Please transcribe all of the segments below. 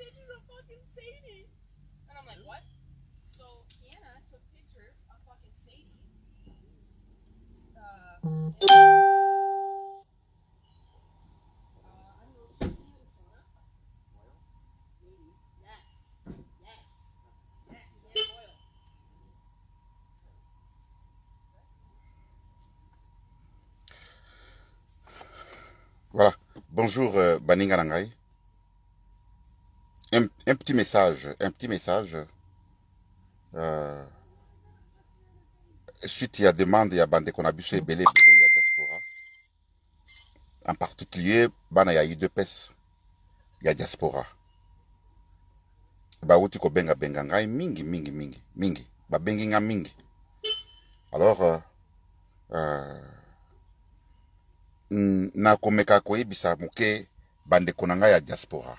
pictures of fucking Sadie. And I'm like, what? So Hannah took pictures of fucking Sadie. Uh, Voilà. Bonjour euh, Baningalangai un petit message, un petit message. Euh, suite il y a demande a bande qu'on a biso il y a diaspora en particulier bana ya e y a diaspora bauti ko benga ngai mingi mingi mingi mingi babengi nga mingi alors euh, euh, nakomeka koyebisa moke bande konanga ya diaspora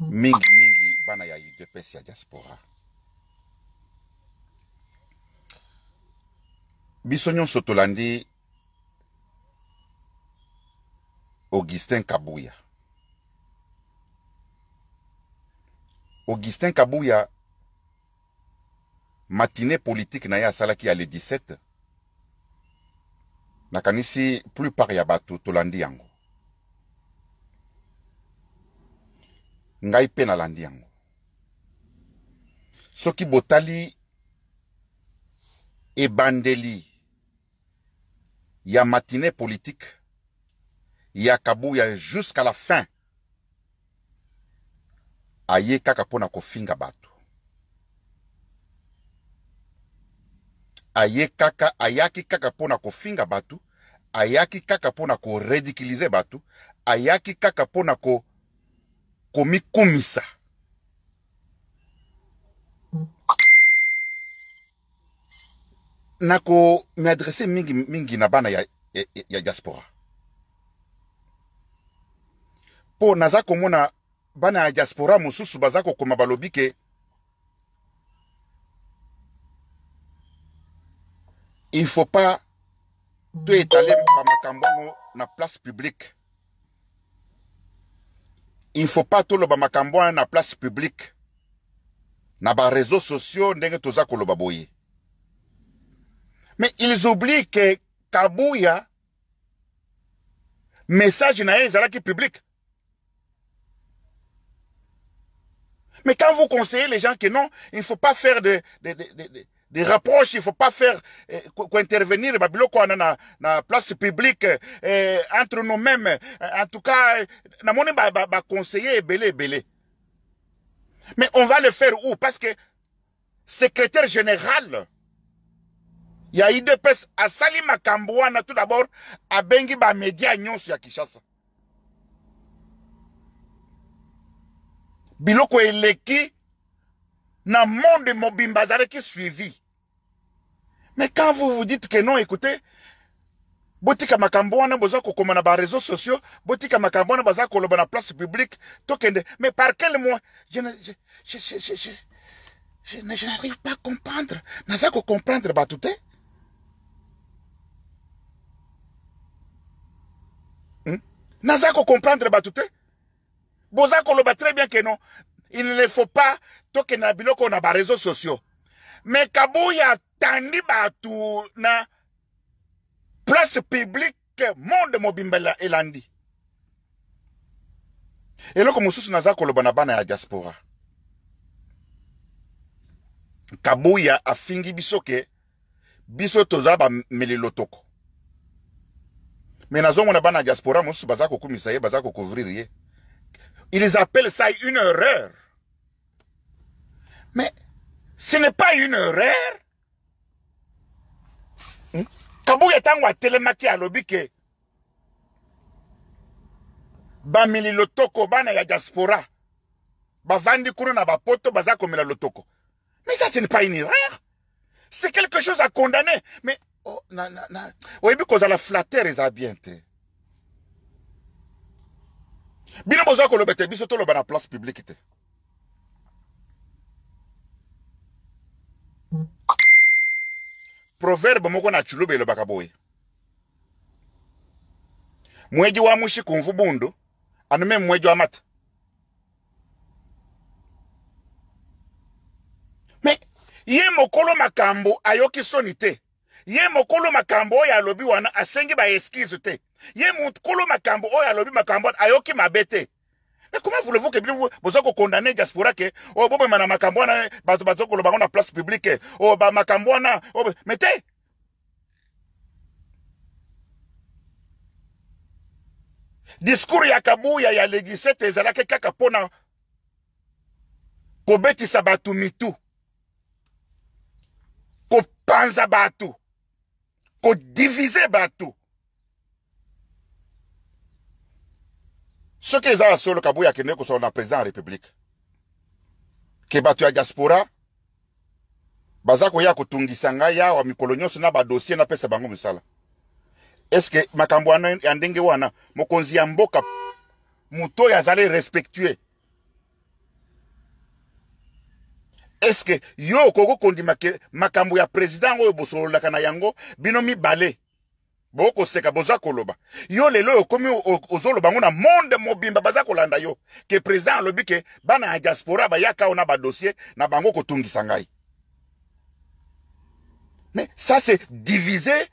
mingimingi bana ya udps ya diaspora biso nyonso tolandi augustin kabuya augustin kabuya matine politike na ye asalaki ya le 17 nakanisi plupart ya bato tolandi yango ngai mpe nalandi yango soki botali ebandeli ya matine politike ya kabuya jusqu'à la fin aye kaka mpo na kofinga bato aye kaka ayaki kaka mpo na kofinga bato ayaki kaka mpo na korediculize bato ayaki kaka mpo na ko komikumisa nakomiadrese mingi mingi na bana ya, ya, ya diaspora mpo naza komona bana ya diaspora mosusu baza kokoma balobi ke il faut pas toetale bamakambo yango na place publique il faut pas tout le makambo à la place publique na réseaux sociaux ndenge toza mais ils oublient que Kabouya message na la place public mais quand vous conseillez les gens que non il ne faut pas faire de, de des rapproches, il faut pas faire co-intervenir eh, qu'intervenir babiloko na na, place publique eh, entre nous-mêmes eh, en tout cas na moni ba, ba, conseiller belé belé mais on va le faire où parce que secrétaire général il y a IDPS à Salima Kambouana, tout d'abord à Bengi ba média nyonso ya Kinshasa biloko eleki na monde qui est suivi mais quand vous vous dites que non, écoutez, botika n'a besoin boza kokoma na réseaux sociaux botika makambo wana baza koloba na place publique tokende mais par quel moyen je, je, je, je, je, je, je, je n'arrive pas à comprendre naza kocomprendre vous te hmm? naza kocomprendre bato te boza koloba très bien que non il ne faut pas tokende na biloko na réseaux sociaux me Kabouya atandi na place publique monde mobimbela elandi eloko mosusu na koloba bana ya diaspora kabuya afingi bisoke bisoke biso toza Mais lotoko mais na bana diaspora mosusu baza kokumisa ye baza kokouvrir ye ils appellent ça une erreur mais ce n'est pas une erreur. Hmm? Kabou en lotoko bana ya diaspora bavandi vous poto baza komela lotoko mais ça ce n'est pas une erreur c'est quelque chose à condamner mais oh, na, na, na. oyebi besoin flatter a bien bino que que biso la place publique proverbe moko na chuluba elobaka boye mweji wa mushi kumvu bundu anume mweji wa mata me ye mokolo makambo ayoki soni te ye mokolo makambo oyo alobi wana asengi baeskise te ye mokolo makambo oyo alobi makambo wana ayoki mabe te e comment voulez-vous que bino boza kokondane diaspora que oyo oh, bobema na makambo wana bato eh, baza koloba na place publique eh. oyo oh, bamakambo wana oh, ben, me te discours ya kabuya ya legisete ezalaki kaka mpona kobetisa ko panza kopanza ko diviser bato soki eza ya solo kabuya akende kosola na président ya république ke bato ya diaspora baza koya kotungisa ngai awa mikolo nyonso na badossier napesa bango misala eske makambo wana ya ndenge wana mokonzi ya mboka moto oyo azali respectue eske yo okoki kondima ke makambo ya président oyo bosololaka na yango bino mibale bokoseka boza koloba yo lelo oyo okomi ozoloba ngo na monde mobimba baza kolanda yo ke président alobi ke bana ya diaspora bayaka awo na badossier na bango kotungisa ngai mais ça c'est diviser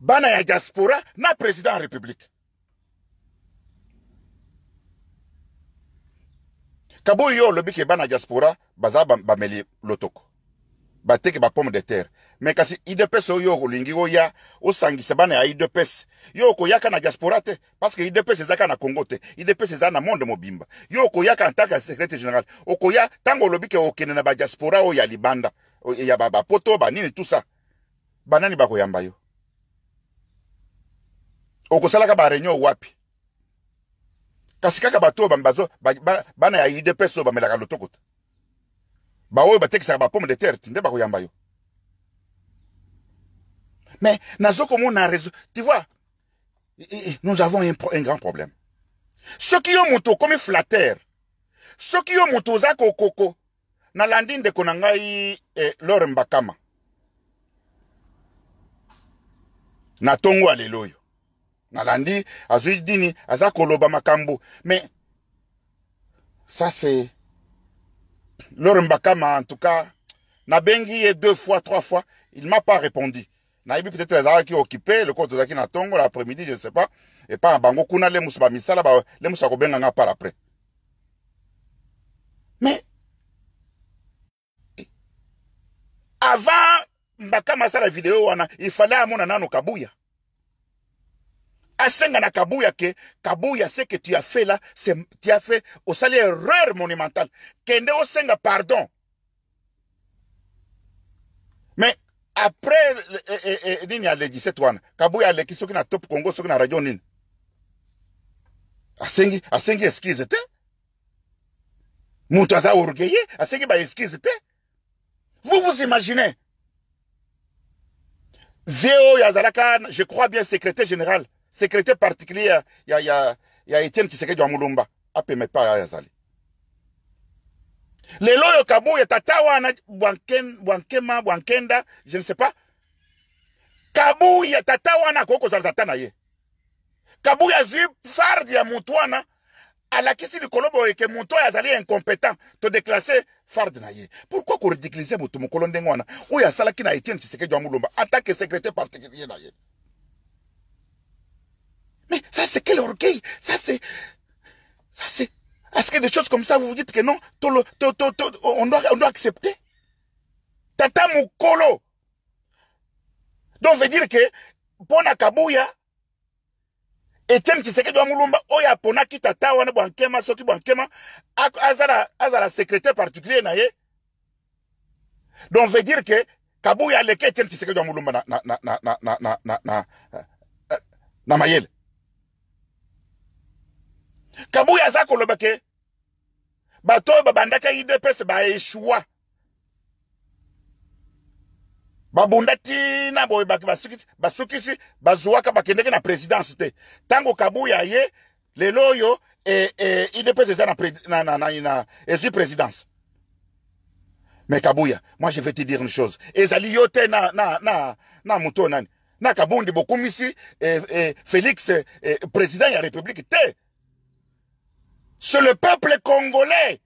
bana ya diaspora na président ya république kaboyi yo olobi ke bana ya diaspora baza bameli lotoko bateke bapomme de terre me kasi idps oyo olingi oya osangisa bana ya idps yo okoyaka na diaspora te parceke idps eza kaka na congo te idps eza na monde mobimba yo okoyaka ntanke ya secrete général okoya ntango olobi ke okende na badiaspora oyo ya libanda ya bapoto banini tusa banani bakoyamba yo okosalaka bareunion wapi kasi kaka bato oyo bana ya idps oyo bamelaka lotoko te baoyo ba pomme de terre ba koyamba yo mais nazokomona réseau tu vois nous avons un, un grand problème soki yo moto okomi ceux qui ont moto za kokoko nalandi ndeko na ngai eh, lore mbakama na ntongo ya na oyo nalandi dini aza koloba makambo mais ça c'est Laure Mbakama, en tout cas, n'a est deux fois, trois fois, il m'a pas répondu. Naibi peut-être les arabes qui occupaient le compte de na Tongo, l'après-midi, je ne sais pas. Et pas en Bango, Kuna, les moussa, misala, bah, les moussa, kobenganga par après. Mais, avant, Mbakama, ça la vidéo, il fallait à mon anan au Kabuya. Asenga na kabuya ke kabuya ce que tu as fait là c'est tu as fait au salaire erreur monumentale kende osenga pardon mais après eh, eh, eh, nini le 17, wana kabuya le soki na top congo soki na radio asengi asengi excuse te moto aza asengi ba excuse te vous vous imaginez Zéo zala je crois bien secrétaire général secrétaire particulier il y a Etienne Tshisekedi wa Mulumba pas à yazali kabou, il y a Bwankem, bwankema bwankenda je ne sais pas kabuya tata wana akoki kozala tata na ye A Moutouana. À la question du Colombo, et que motu Yazali est incompétent todeklase farde na Pourquoi pourkui korediklise motu mokolo ndenge wana oyo asalaki na etienne tshisekedi wa mulumba en tant que secrétaire particulier naye. Mais ça, c'est quel orgueil Ça, c'est... Ça, c'est... Est-ce que des choses comme ça, vous vous dites que non, on, doit, on doit accepter Tata Mukolo. Donc, veut dire que, Pona Kabuya, tien tiseke wa Mulumba, pona qui, tata wana Bankema, soki Bankema, azala, azala secrétaire particulier na Donc, veut dire que, Kabuya le Etienne Tshisekedi wa Mulumba na, na, na, na, na, na, na, na, na, na Kabuya Zakolo zako lobeke, bato oyo ba UDPS baeshua babunda na boye basukisi bazwwaka bakendeki na présidence Tango Kabouya kabuya ye le loyo e, e, se na, na, na, na, na présidence mais Kabouya, moi je vais te dire une chose ezali yo te na, na, na, na moto nani na kabundi bokumisi e eh, félix e, président président la république te c'est le peuple congolais.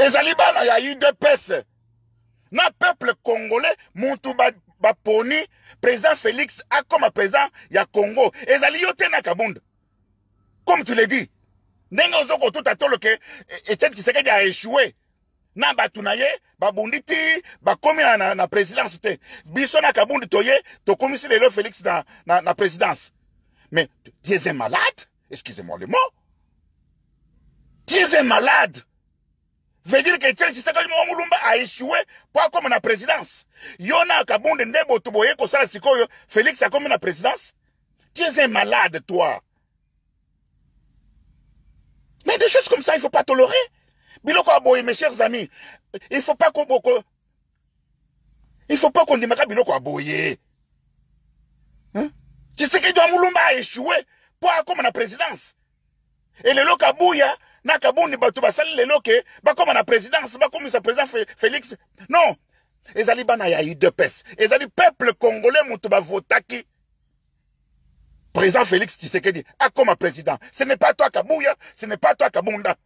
eu deux pèses. Dans Le peuple congolais mutu baponi président félix comme président ya congo ezali yo te comme tu le dis ndenge ozo tout tolo ke etienne tshisekedi Ils na échoué. na ye babundi na, na présidence te biso na toye tokomisi le félix na, na, na présidence mais tu es un malade, excusez-moi le mot. Tu es un malade. Veut dire que Tiens que Mulumba a échoué pas comme la présidence. Yona Kabunde Ndebo Tuboye Kosala Sikoyo, Félix a comme la présidence. Tu es un malade, toi. Mais des choses comme ça, il ne faut pas tolérer. Biloko Aboye, mes chers amis, il ne faut pas qu'on... Il faut pas qu'on dise Biloko Aboye. Hein? que tu Mulumba a échoué pour akóma la présidence elelo kabuya na kabuni bato basali lelo ke bakóma la présidence sa président félix non ezali bana ya udepes ezali peuple congolais moto votaki. président félix tshisekedi comme président ce n'est pas toi kabuya ce n'est pas toi kabunda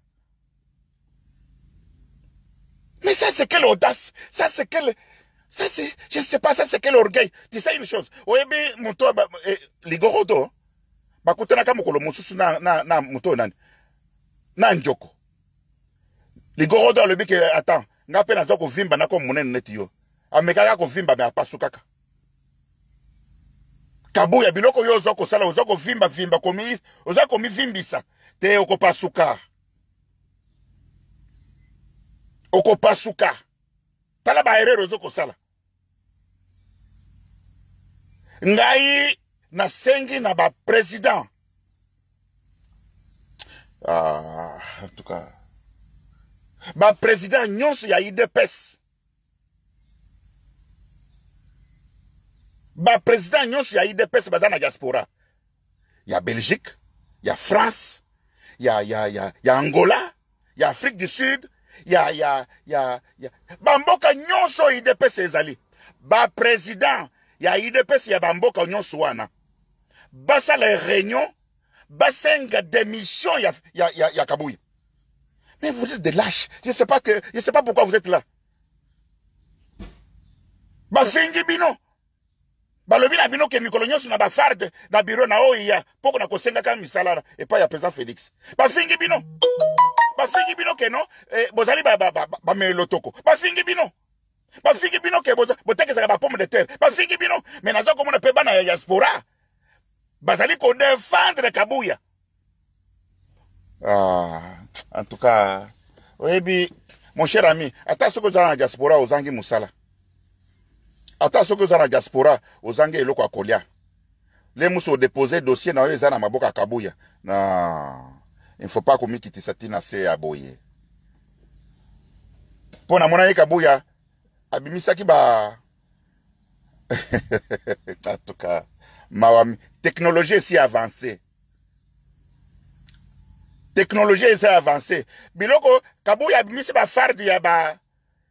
mais ça c'est quelle audace ça c'est quelle Ça, c'est, je sais pas, ça, c'est quel orgueil. Tu sais une chose. Oyebi, moto, eh, ligoroto, bakutanaka mokolo mosusu na, na, na moto nani. Na njoko. Ligoroto alobi ke, attends, nga mpe naza kovimba nako monene neti yo. Amekaka kovimba, me apasukaka. Kabu ya biloko oyo oza kosala, oza kovimba, vimba, komi, oza komivimbisa. Te okopasuka. Okopasuka. tala baerere ozokosala ngai nasengi na bapresident ah, entuka bapresident nyonso ya idps bapresident nyonso ya idps baza na diaspora ya belgique ya france ya, ya, ya, ya angola ya afrique du sud ya, ya, ya, ya. bamboka nyonso idps ezali bapresident ya idps ya bamboka nyonso wana basala réunion basenga démission ya, ya, ya, ya kabuyi mais vous êtes des lâches je sais pas que je sais pas pourquoi vous êtes là basengi bino Balobina na bino ke mikolo na bafarde na bureau na oyo na mpoko na Et pas y ya présent félix Basingi bino Basingi bino ke non eh, bozali ba ba, ba, ba, Basingi bino bafiki bino ke botekisaka bapome de terre bafiki bino me naza komona mpe bana ya diaspora bazali kodefendre kabuya ah, en tout cas oyebi mon cher ami ata soki ozala na diaspora ozangi mosala ata soki oza na diaspora ozangi eloko ya kolia le mosu odepose dossier na oyo eza na maboko ya kabuya na infaut pas komikitisa ntina se ya boye mpo namona ye kabuya abimisaki ba en tout cas mawami teknologie esi avance teknologie esi avance biloko kabuya abimisi bafarde ya ba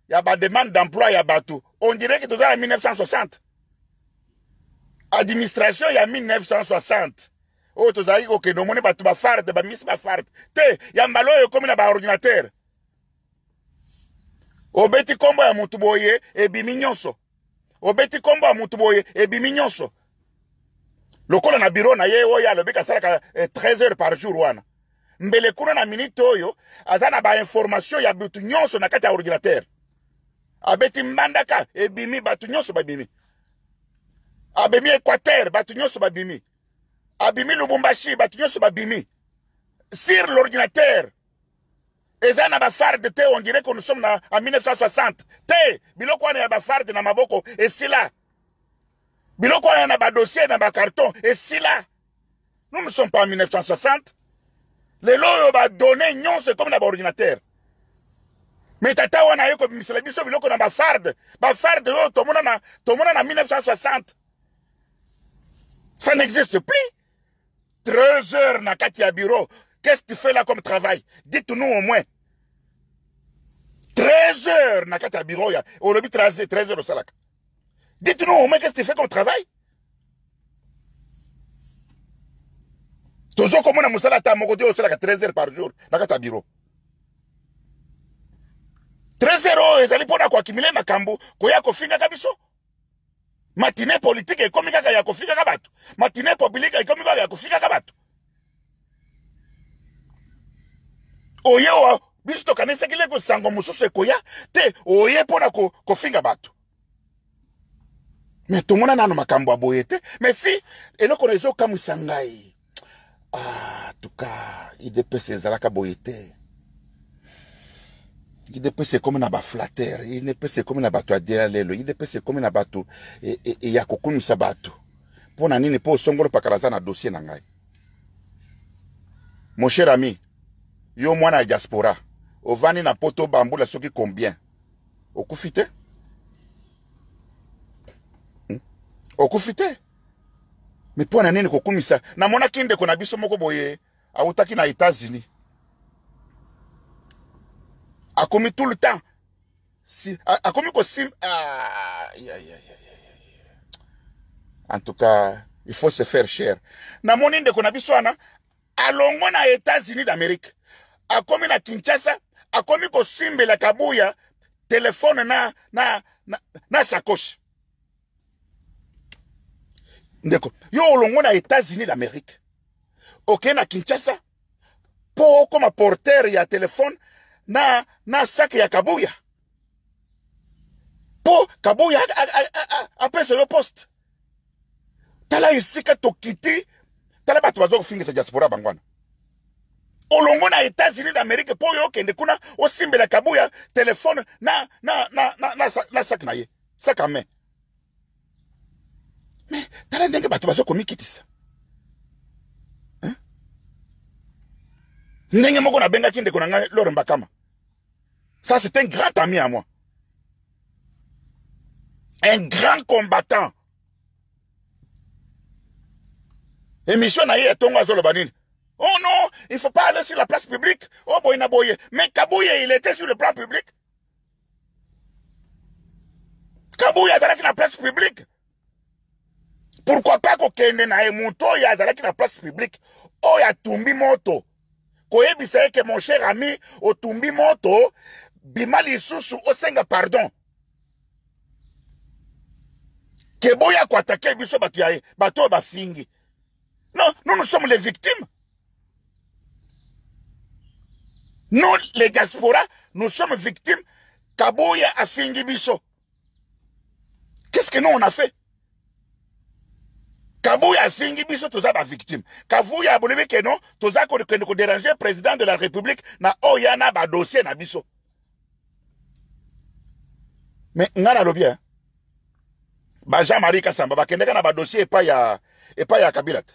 ya bademande d'emploi ya bato on dirait ke toza na 1960 administration ya 1960 oyo tozalaki kokende omoni bato bafarde bamisi bafarde te ya mbala oyo ekómi na baordinatere obeti kombo ya motu boye ebimi nyonso obeti kombo ya motu boye ebimi nyonso lokola na biro na ye oyo alobiki asalaka 13 eh, heures par jour wana mbele kuna na minite oyo aza na bainformation ya bitu nyonso na kati ya ordinatere abeti mbandaka ebimi bato nyonso babimi abimi équateur bato nyonso babimi abimi lubumbashi bato nyonso babimi sur l'ordinatere Et ça na thé, on dirait que nous sommes en 1960 te biloko wana ya bafarde na maboko là. biloko dossier, na carton Et si là. nous ne sommes pas en 1960 Les va donné, non, c'est comme na ordinateur. Mais tata wana comme kobimisela biso biloko na bafarde bafarde oyo tomona na, tomona En 1960 ça n'existe plus 13 heures na kati bureau Qu'est-ce que tu fais là comme travail Dites-nous au moins. 13 heures, Nakata Bureau, au lobby 13 heures au Salak. Dites-nous au moins qu'est-ce que tu fais comme travail Toujours comme on a Moussala au Salak à 13 heures par jour, Nakata Bureau. 13 heures, ils allaient pour na Makambo, Koya Kofinga Kabiso. Matinée politique, et comme il y a Kofinga Kabato. Matinée publique, et comme il y a Kofinga Kabato. oye wa biso tokanisaki leko sango mosusu ekoya te oye mpona kofinga ko bato me tomona nano makambo ya boye te me si eloko na ezokamwisa ngai ah, tuka idps ezalaka boye te idps ekomi na baflater idps ekomi na bato ya dela lelo idps ekomi na bato e, e, e, ya kokumisa bato mpo na nini mpo osongolo pakala aza na dossier na ngai mon cher ami yo mwana ya diaspora ovandi na poto bambula soki combien okufi te hmm? okufi te me mpo na nini kokumisa namonaki ndeko na biso moko boye awutaki na états-unis akomi tout le temps si, akomi kosim ah, yeah, yeah, yeah, en tout cas il faut se faire cher namoni ndeko na biso wana alongo na états-unis d'amérique akomi na kinshasa akomi kosimbela kabuya telefone na, na, na, na sakoshi ndeko yo olongo na états-unis d'amérique okei na kinshasa mpo okóma portere ya telefone na, na sake ya kabuya mpo kabuya apesa yo poste tala esika tokiti tala bato baza kofingisa diaspora bango wana olongo na états-unis d'amérique mpo yo kende kuna osimbelaka buya kabuya na, na, na, na, na, na sak na ye sak a main me tala ndenge bato bazokomikitisa hein? ndenge moko nabengaki ndeko na ngai lore mbakama ça c'est un grand ami à moi un grand combattant émission na ye etongo azoloba nini Oh non, il faut pas aller sur la place publique. Oh na boye. Mais Kabouye, il était sur le plan public. Kabouye, il était sur la place publique. Pourquoi pas kokende Moto il allé sur la place publique Oh, il a tumbi moto koyebisa sait que mon cher ami tumbi moto bima au osenga pardon keboya koatake biso bato y ye bato bafingi non nous nous sommes les victimes Nous, les diasporas, nous sommes victimes. Kaboya à Singibiso. Qu'est-ce que nous, on a fait Kaboya à Singibiso, tous ma victime. Kaboya a Bolivie, que non, tous déranger le président de la République, na Oyana, ba dossier, na biso. Mais, ngana lobby, hein? Ba Jean-Marie Kassamba, ba na ba dossier, et pas ya, et pas ya Kabilat.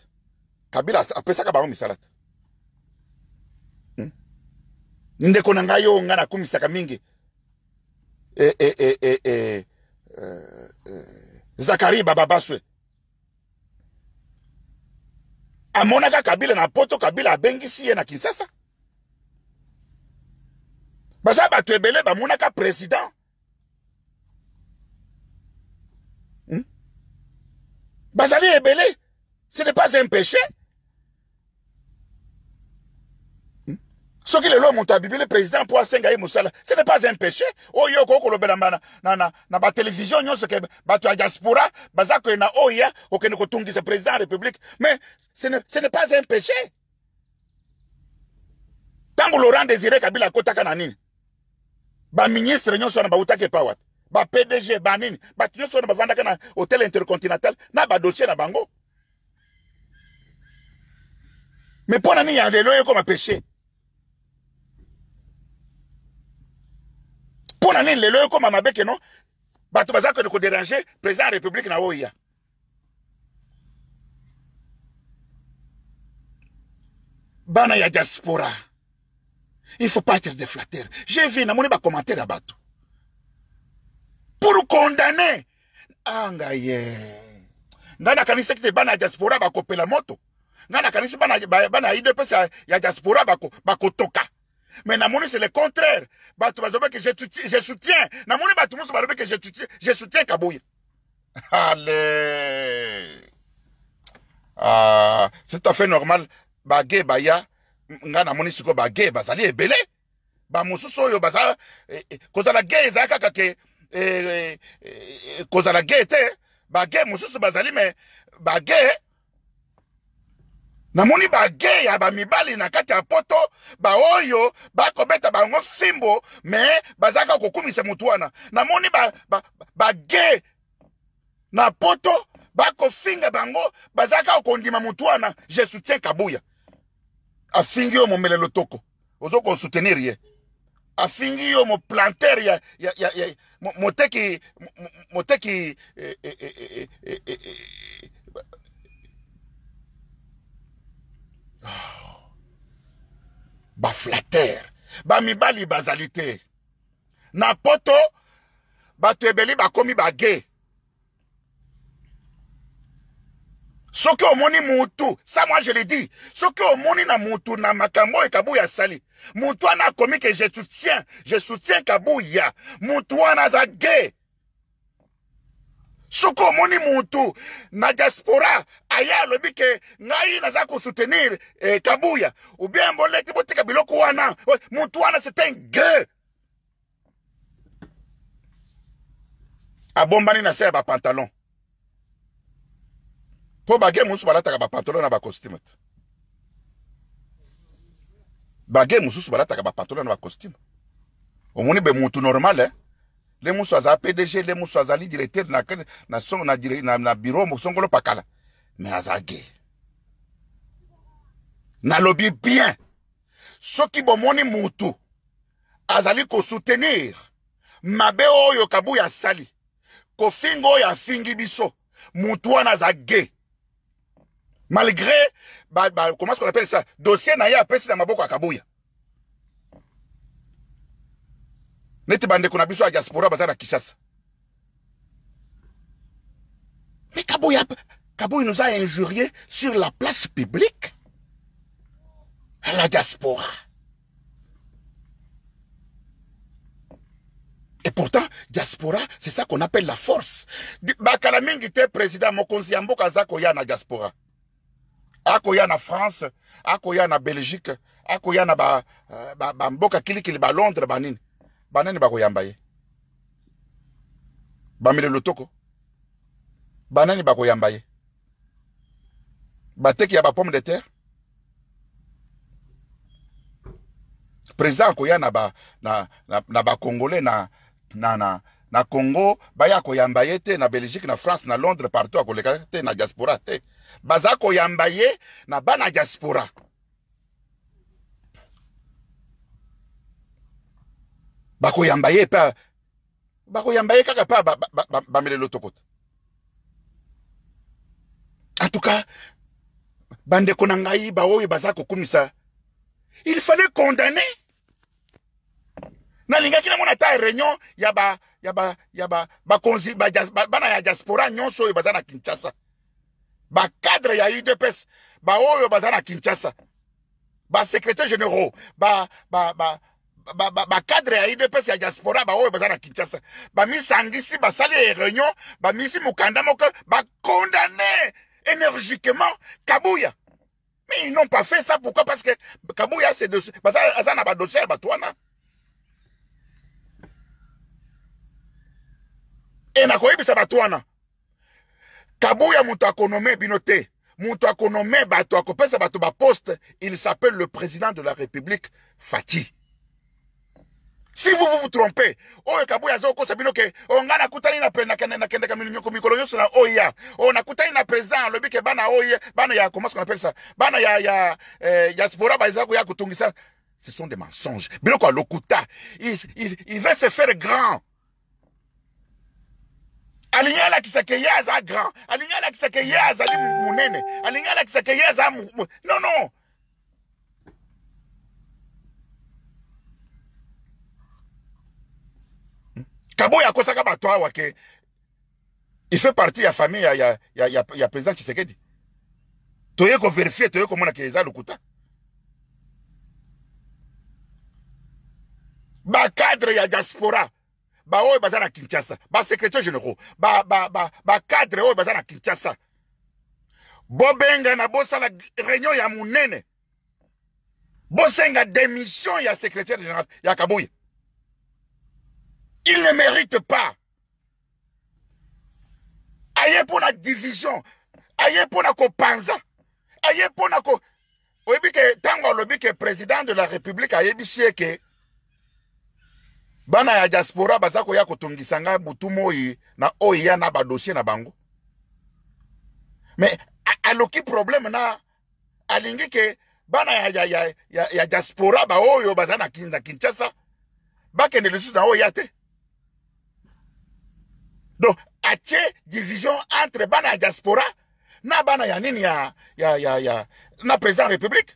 Kabila, apesaka bango misalat. ndeko na ngai oyo ngai nakumisaka mingi e, e, e, e, e, e, e, zakari bababaswe amonaka kabila na poto kabila abengisi ye na kinsasa baza bato ebele bamonaka president hmm? bazali ebele ce n'est pas un péché qui soki lelo moto le président pour asenga ye ce n'est pas un péché oyo okoki kolobela na, na, na, na ce que, ba tu a diaspora ya, koyena oya okende kotungisa président république mais ce n'est pas un péché ntango laurent désiré kabila ministre akotaka na ba baministre nyonso wana PDG, epa nin, Ba banini bato nyonso ba vanda kana, hôtel intercontinental na dossier na bango mais mpo na nini ya comme un péché mpo na nini lelo ekóma mabe keno bato baza kode koderange président ya république na oyo ya bana ya diaspora il faut pas être déflateur j'ai vu namoni bacommentaire ya bato pour condamner anga ye ngai nakanisi ete bana ya diaspora bakopela moto ngai nakanisi bana ya idps ya diaspora bakotoka bako mais namoni c'est le contraire bato je soutiens namoni bato balobeke je soutiens Kabouye allez ah, c'est tout à fait normal Bagé, baya nga namoni sikoyo bagé, bazali Bele bamosusu oyo baza eh, eh, kozala ge ezala kaka ke eh, eh, eh, te bage bazali mais bagé. namoni bagey ya bamibali na kati ya poto baoyo bakobeta bango fimbo me bazalaka kokumisa motu wana namoni bagey ba, ba, ba na poto bakofinga bango bazalaka kondima motu wana je soutien kabuya afingi yo momelelo toko ozo kosoutenir ye afingi yo moplanter ya, ya, ya, ya moteki moteki eh, eh, eh, eh, eh, eh, eh, Oh. baflatere bamibali bazali te na poto bato ebele bakomi bage soki omoni mutu ça moi je le dis soki omoni na mutu na makambo oyo kabuya asali mutu wana akomi ke je soutiens je soutiens kabuya mutu wana aza gay soki omoni mutu na diaspora aye alobi ke ngai naza kosoutenir eh, kabuya ubien boleki botika biloko wana oh, mutu wana c'est un gueux abombani na se ya bapantalon mpo bage mosusu balataka bapantalon na bacostume te bage mosusu balataka bapantalon na bacostume omoni be mutu normale eh? lemusu aza pdg lemusu directeur na, na, na, na, na ne mosongolo pakala Mais Azage. Na nalobi bien soki bomoni mutu azali mabe oyo oh, kabuya sali, kofingo ya fingi biso malgré ba, bah, comment ce qu'on appelle ça dossier na ya apesi na maboko neti bandeko na biso ya diaspora baza kishasa mais Kaboui nous a injurié sur la place publique à la diaspora Et pourtant, diaspora, c'est ça qu'on appelle la force. Bakalaming était président mokonzi y a za koya na diaspora. Akoya na France, akoya na Belgique, akoya na ba, euh, ba, ba mboka kilikili ba Londres ba banani bakoyamba ye bamele lotoko banani bakoyamba ye bateki ya bapomme de terre président akoya na, ba, na, na, na bacongolais na, na, na, na congo baya koyamba ye te na belgique na france na londres partout akoleka te na diaspora te baza koyamba ye na bana diaspora bakoyamba ye mpe bakoyamba ye kaka mpe en tout cas bande na ba baza kokumisa il fallait condamner nalingaki namona ta réunion yaba, yaba, ya ba ya ba ba na ya diaspora nyonso oyo baza na kinshasa cadre ya udps oyo baza na kinshasa ba secrétaire général ba, ba, ba bakadre ya idps ya diaspora baoyo baza à kinshasa ba basali ya réunion misi mukanda moko condamner énergiquement kabuya mais ils n'ont pas fait ça pourquoi parce que kabuya c'est dossier baza aza na ba ya bato wana e nakoyebisa bato wana kabuya moto akonome bino te moto ba to akopesa il s'appelle le président de la république fati si vous vous, vous trompez oh, kabuya aza kokosa bino ke onga nakutani nakendeka mikolo nyonso na oya oh, nakutani na président alobi ke bana oya bana ya comment qu'on appelle ça bana ya ya eh, ya spora baza koya kotungisa ce sont des mensonges biloko lokuta, il, il, il veut se faire grand alingi alakisa ke ye aza grand alingi alakisa ke ye azali monene alingi alakisa ke ye aza non non kaboya akosaka bato awa ke il fait partie ya famille ya, ya, ya, ya, ya président tshisekedi toye koverifie toye komona ke eza lokuta bacadre ya diaspora baoyo oh, baza na kinshasa basekretio généraux bacadre ba, ba, ba oyo oh, baza na kinshasa bobengana bosala réunion ya monene bosenga démission ya secrétaire général ya kabuya Il ne mérite pas. pour la division pour ayepona kopanza pour ko oyebi ke ntango tango le président de la république a dit que bana ya diaspora baza ya kotongisa sanga butu moi na oya ya na dossier na bango mais aloki problème na alingi ke bana ya, ya, ya, ya, diaspora baza na, kinshasa bakende lisusu na oya te donc ache division entre bana diaspora na bana ya nini ya, ya, ya, ya na président république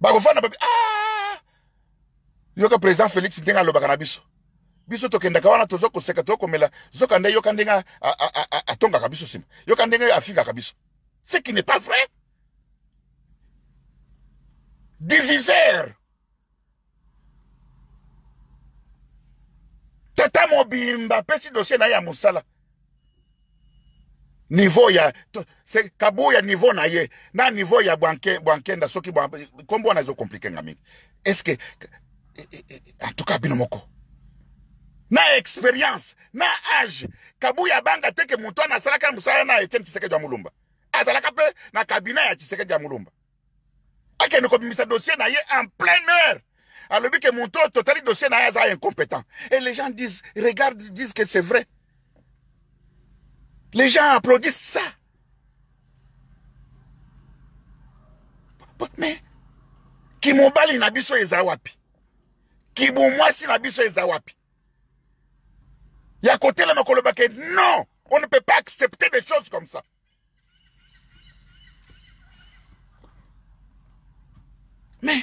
Bagofana babi ah! yoka président félix ndenge alobaka na biso biso tokendaka wana toza koseka toza komela zoka nde yoka ndenge kabiso sim. nsima yoka ndenge afingaka kabiso. ce qui n'est pas vrai diviseur tata mobimba dossier na moussala. niveau ya y ya niveau na ye na niveau ya da, soki nkombo wana ezokomplike est-ce que e, e, e, en tout cas bino moko na expérience na age kabou ya banga teke na salaka asalaka mosala na etienne tshisekedi ya mulumba azalaka pe, na kabina ya tiseke ya mulumba niko bimisa dossier na ye en plein heure que mon mon totalité dossier na ye est incompétent et les gens disent regardent disent que c'est vrai les gens applaudissent ça mais qui m'ont il na pas. biso Qui wapi il na biso eza Y a kotelema côté là, non on ne peut pas accepter des choses comme ça mais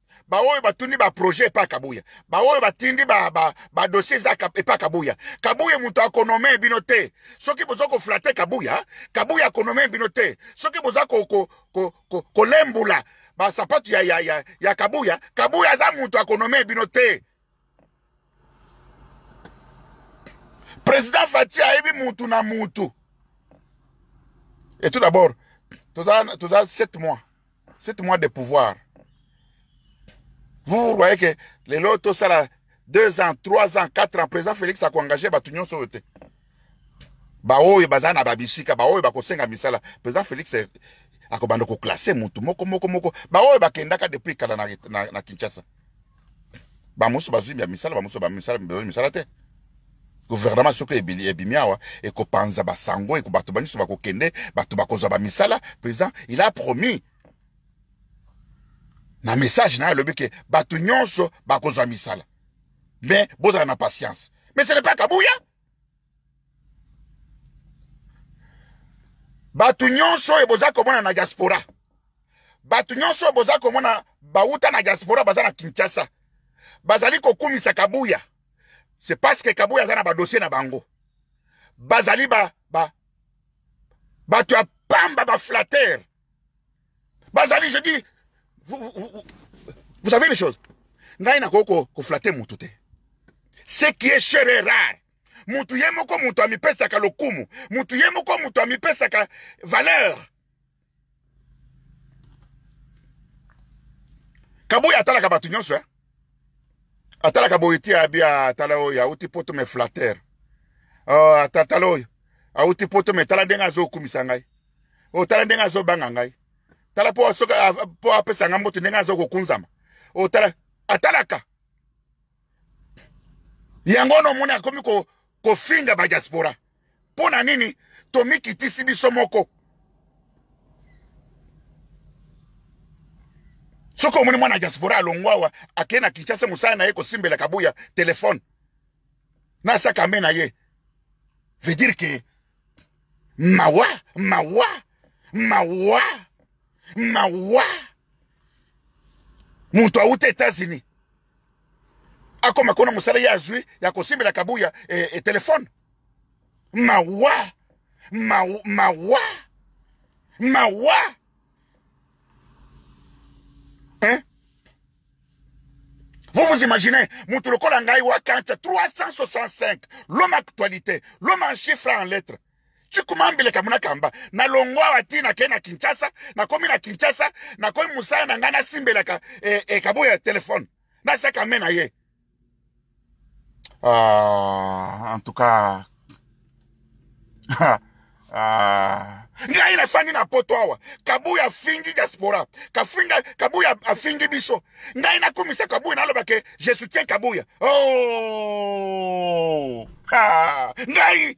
baoyo batundi ba projet pa kabuya baoyo batindi ba dossier epai pa kabuya kabuya moto akonome bino te soki boza koflate kabuya kabuya akonome bino te soki boza lemboula sapatu ya, ya, ya, ya kabuya kabuya za mouta akonome bino président fati ebi moutou. na mutu et tout d'abord toza, toza 7 mois 7 mois de pouvoir vous voyez que ça là, deux ans trois ans quatre ans président félix akoengage bato nyonso oyo te baoyo bazala na babisika mis ça misala président félix akobanda koklase motu moko moko moko baoyo bakendaka depuis kala na, na, kinshasa bamosusu bazwi ya misala bamosusu bazwi misala te gouvernement soki et awa ekopanza basango bato banyonso bakokende bato bakozwa misala président il a promis na message na le que batou nyonso bakozwa misala mais boza na patience mais ce n'est pas kabuya Batou nyonso e boza komona na diaspora Batu nyonso e boza komona bauta na diaspora baza na kinshasa bazali kokumisa kabuya c'est parce que kabuya zana na dossier na bango bazali ba, ba, bato ya pamba flatter bazali je dis vous, vous, vous, vous savez une chose ngai nakoki koflate motu te ce qui est cher et rare motu ye moko moto amipesaka lokumu motu ye moko moto amipesaka valeur kabuya atalaka bato nyonso eh? atalaka boye ti abia atala oyo auti mpo to me flater uh, oh, atatala oyo auti mpo to me tala ndenge azokumisa ngai o oh, tala ndenge azobanga ngai tala mpo soki mpo apesanga moto ndenge aza kokunzama otala atalaka yango wana omoni akomi kofinga badiaspora mpo na nini tomikitisi biso moko soki omoni mwana diaspora alongwa awa akei na kinshasa mosala na ye kosimbela kabuya telefone na saka me na ye veut dire ke mawa mawa mawa mawa muntu t'es etats-unis Ako makona musala ya azui ya kosimbela kabuya e, e telefone Ma wa! Ma wa! Hein? Vous vous imaginez, le Moutouloko wa 365, l'homme actualité, l'homme en chiffre en lettres. chikumambile kamuna kamba nalongwawa ti nakei na kinshasa nakomi na kinshasa nakomi mosala na ngai nasimbelaka eh, eh, kaboya ya telefone nasaka me na ye uh, en tout cas ah. ngai nafandi na poto awa kabuya afingi diaspora kafinga kabuya afingi biso ngai nakumisa kabuya nalobake je soutien kabuya oh! ah, ngai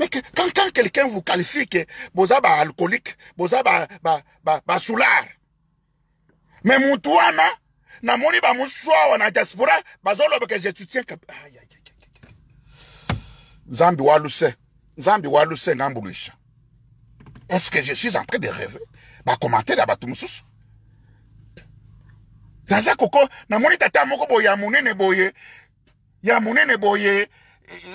Mais quand, quelqu'un vous qualifie que vous êtes alcoolique, boza ba, ba, soulard, mais mon na, vous moni ba na diaspora, que je soutiens que, aïe, aïe, aïe, Zambi waluse, Zambi waluse Est-ce que je suis en train de rêver? Ba commenter da batumsus. Naza koko, na tata moko ya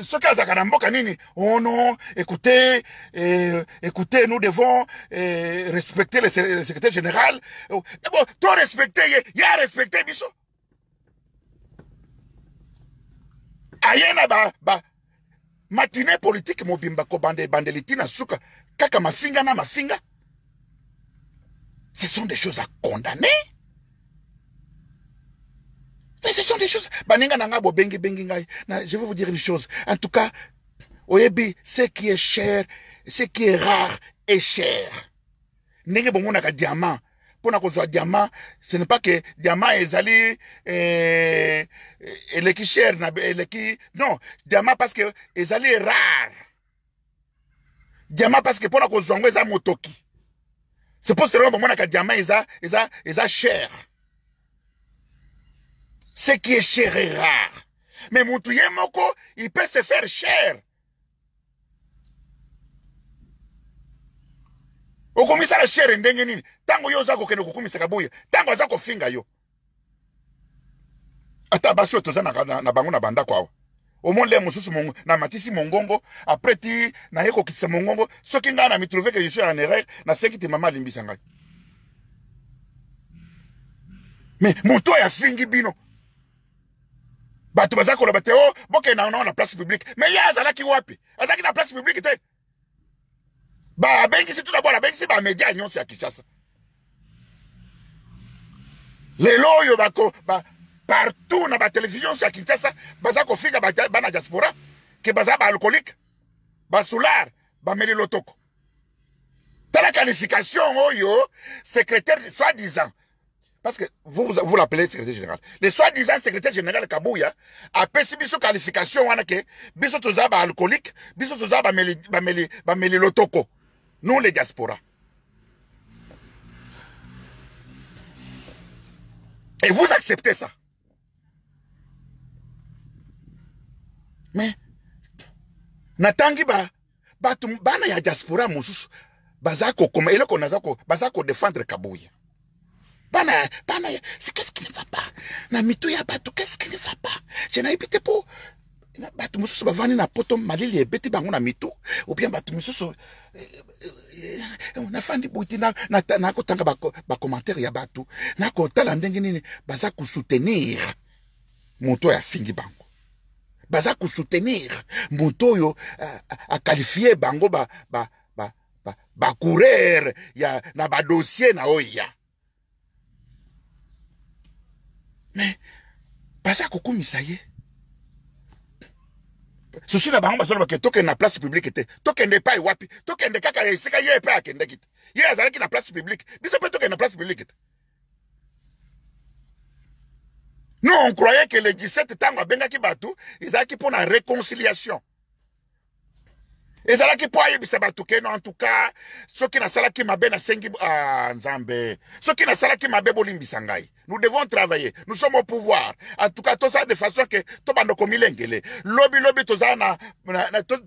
ce azalaka na mboka nini oh non écoutez eh, écoutez nous devons eh, respecter le, secrétaire général oh, Toi, to respecte ye a arespecte biso aye na ba, ba matine politique, mobimba kobandeli ti na suka kaka mafinga na mafinga ce sont des choses à condamner mais ce sont des choses. Bah, je vais vous dire une chose. En tout cas, Oyebi, ce qui est cher, ce qui est rare est cher. N'est-ce pas diamant? mpona kozwa diamant ce n'est pas que diamant est allé eh, qui cher na qui non diamant parce que est allé rare diamant parce que mpona kozwa yango un motoki c'est pour cela bomonaka diamant ça eza eza cher ce qui est cher est rare. Mais mutu ye moko, il peut se faire cher. okomisala shere ndenge nini ntango yo oza kokende kokumisaka boye ntango aza kofinga yo ata basi oyo toza na, na, na bango na bandako awa omoi le mosusu mong, na matisi mongongo apres ti naye kokitisa mongongo soki ngai na mitrouve ke je suis en erreur nasengi te mama alimbisa ngai me moto oyo afingi bino bato baza koloba te o oh, bokenda nao na place publike me ye azalaki wapi azalaki na place publike te babengisi tout dabord abengisi bamedia nyonso ya kinshasa lelo oyo bako ba, partout na batelevizio nyonso ya kinshasa baza kofinga bana diaspora ke baza baalkolike basoulare bameli lotoko tala qualification oyo secrétaire soi disant parce que vous vous, l'appelez secrétaire général le soi-disant secrétaire général Kabouya perçu qualification biso alcoolique biso lotoko nous les diasporas. et vous acceptez ça mais natangi ba ya diaspora Bazako, Kabouya bana bana qu'est-ce qui ne va pas na mitu ya bato qu'est-ce qui ne va pas je nayebi te mpo bato mosusu bavandi na poto malili ebeti bango na mitu oubien bato mosusu euh, euh, euh, nafandi boye te nakotanga bacommentaire ya bato nakotala ndenge nini baza kosoutenir moto oyo afingi bango baza kosoutenir moto oyo akalifie bango bacoureur na badossier na oyo ya Mais me ça, kokumisa ye susi na bango bazoloba ke tokende na place publique. publike te tokende epai wapi tokende kaka esika ye epai akendaki te ye azalaki na place publique. biso mpe na place publique. nous on croyait que le 17 ntango ils Ils qui pour la réconciliation Ils pour mpo ayebisa bato Non, en tout cas qui soki nasalaki mabe sengi ah, nzambe soki nasalaki mabe bolimbisa ngai nous devons travailler. Nous sommes au pouvoir. En tout cas, tout ça de façon que tout bandoko milengele. Lobby lobby tout ça na tout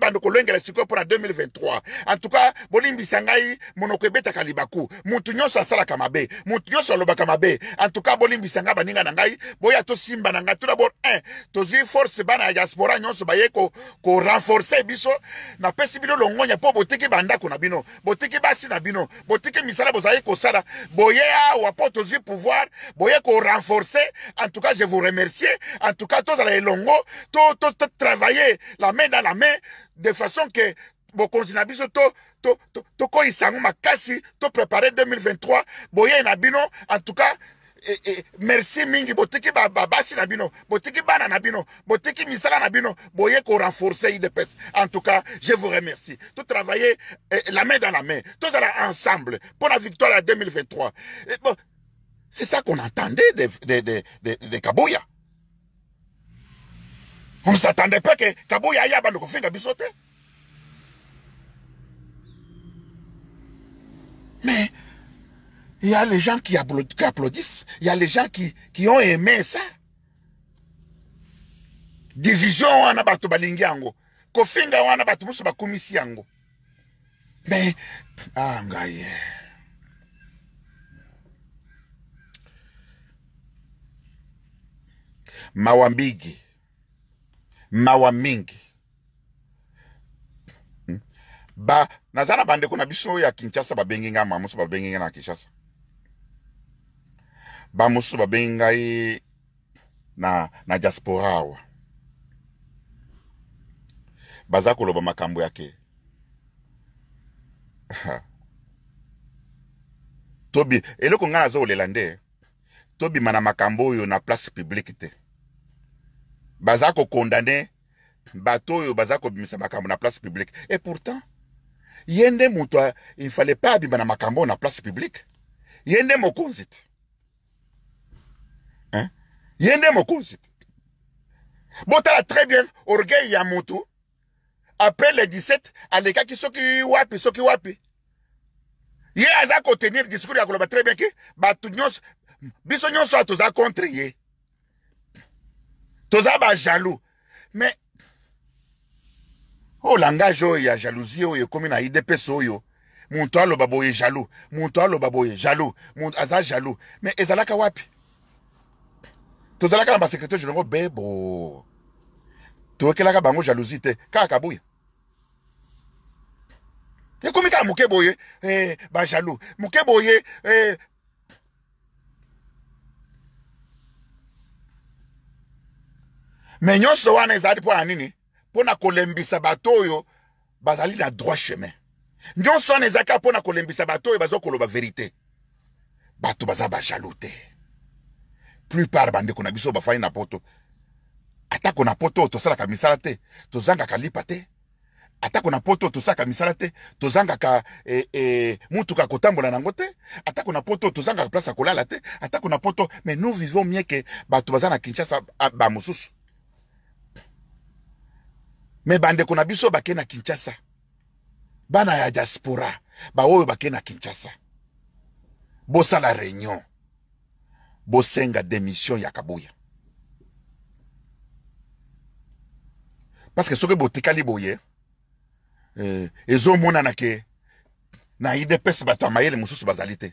bandoko siko pour 2023. En tout cas, bolimbi sangai monoko beta kalibaku. Mutu nyonso salakamabe kamabe. Mutu loba kamabe. En tout cas, bolim sanga baninga ngai Boya to simba nanga tout d'abord un. Tozi force bana ya diaspora nyonso bayeko ko renforcer biso na pesi bino longonya po botiki bandako na bino. Botiki basi na bino. Botiki misala bozali ko sala. Boya wa po tozi pouvoir milliards boye ko renforcer en tout cas je vous remercie en tout cas tozala elongo tous to, tous travailler la main dans la main de façon que bokonzi na biso tokoyisa yango makasi préparer 2023 boye na bino en tout cas et, merci mingi botiki babasi nabino botiki bana nabino botiki misala nabino bino boye ko renforcer idps en tout cas je vous remercie tout travailler eh, la main dans la main tous ensemble pour la victoire à 2023 bon, c'est ça qu'on attendait des de, de, de, Kabouya. On ne s'attendait pas que Kabouya aille à Kofinga bisoté. Mais il y a les gens qui applaudissent, il y a les gens qui, qui ont aimé ça. Division on a battu Kofinga on a musu Mais ah mawambigi mawa mingi hmm? ba naza na bandeko na biso oyo ya kinshasa babengi ngai ma mosusu babengi ngai na kinshasa bamosusu babengi ngai na, na diaspora awa baza koloba makambo yake tobi eloko ngai nazokolela nde tobima na makambo oyo na place publike te Bazako condamné bato et baza makambo na place publique et pourtant yende muto il fallait pas makambo na place publique Yende nde hein? yende botala très bien orgueil ya après le 17 alekaki soki wapi soki wapi ye sont tenir discours ya koloba très bien qui bato qui biso qui toza contre toza bajaloux me oyo oh, langage oyo ya jalousie oyo ekómi na idps oyo moto aloba boye jaloux moto aloba boye jaloux moto aza jaloux me ezalaka wapi tozalaka na basekretare généraux bebo toyokelaka bango jalousie te kaka boye ekómi kaka moke boye eh, bajaloux moke boye eh, me nyonso wana ezalaki mpo na nini mpo na kolembisa bato oyo bazali na droit chemin nyonso wana ezalaki mpo na kolembisa bato oyo baza koloba verité bato baza bajaloux te plupart bandeko na biso bafali na poto atako na poto oyo tosalaka misala te tozangaka lipa te atako na poto tosalaka misala te tozangaka eh, eh, mutuka kotambola nango te atako na poto tozangaka place ya kolala te atako na poto mais nous vivons mieux ke bato baza na kinshasa bamosusu me bandeko na biso bake na kinshasa bana ya diaspora baoyo bake na kinshasa bosala réunion bosenga démission ya kabuya parceke soki botikali boye eh, ezomonana ke na idps bato ya mayele mosusu bazali te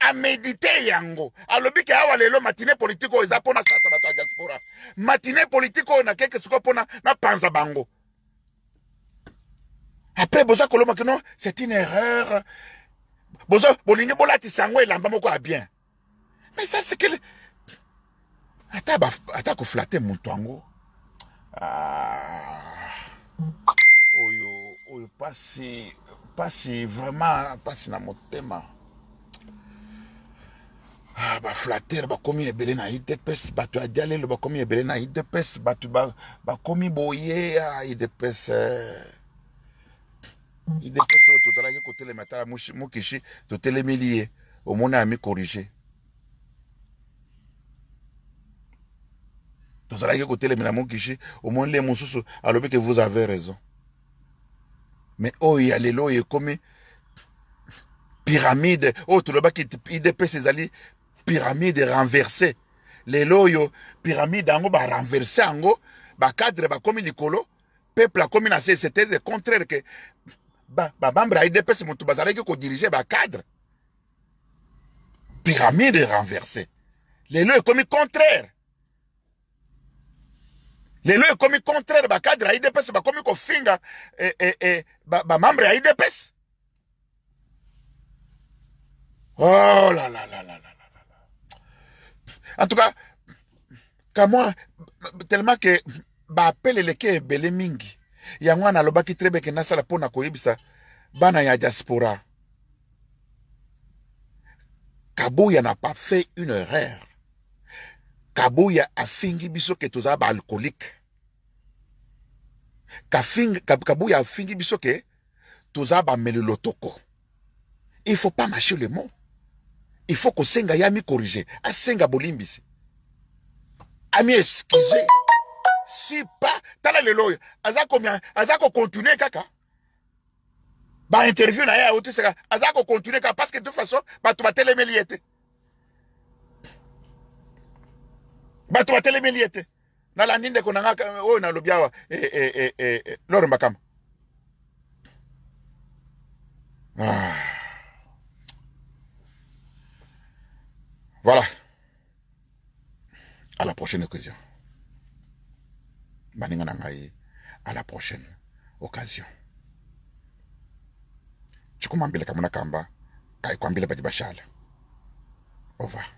amedite yango alobi ke awa lelo matine politike oyo eza mpona sasa bato ya diaspora matine politike oyo nakeke sikoyo mpona napanza bango après boza koloma kino c'est une erreur boza bolingi bolatisa yango elamba moko ya bien mais ça c'est que ata, ata koflate moto yango ah, oyo oyo pasi pasi vraiment pasi na motema Ah bah bah flatter il est ebele na idps Bah ya dia lelo bakomi ebele na idps comme il boye il ah, idps eh. idps oyo tozalaki kotelema tala il totelemeli il mon ami la tozalaki kotelemela mokishi omoni le mosusu alors que vous avez raison mais oh, ya il est comme pyramide oyo oh, tolobaki pyramide renversée les loyaux, pyramide va bah cadre bacadre comme likolo peuple la na c'était le contraire bah, bah, bah, bah, bah, bah, bah, bah cadre pyramide renversée comme le contraire comme le contraire bah bah, bah, bah, kofinga bah, bah, bah bah bah, bah, bah, oh là la la en tout cas, quand moi, tellement que, bapeleleki ebele y a un alobaki trebeke nasala que na koyebisa bana ya diaspora kabuya n'a pas fait une erreur a fingi biso ke Kabou baalcoolique a fingi biso ke tozala bamelelo toko il faut pas mâcher le mot il faut que Il corrigé. A ah, asenga bolimbisi ami ah, excuse si pas. T'as la oyo aza komia aza continue. kaka bah, interview na ye aotisaka aza continue kaka parce que de toute façon bah tu vas te bah tu vas te nalandi na eh, eh, eh, eh, eh makama ah. Voilà. À la prochaine occasion. À la prochaine occasion. chikumambile kamunakamba kaikwambile badi bashala ova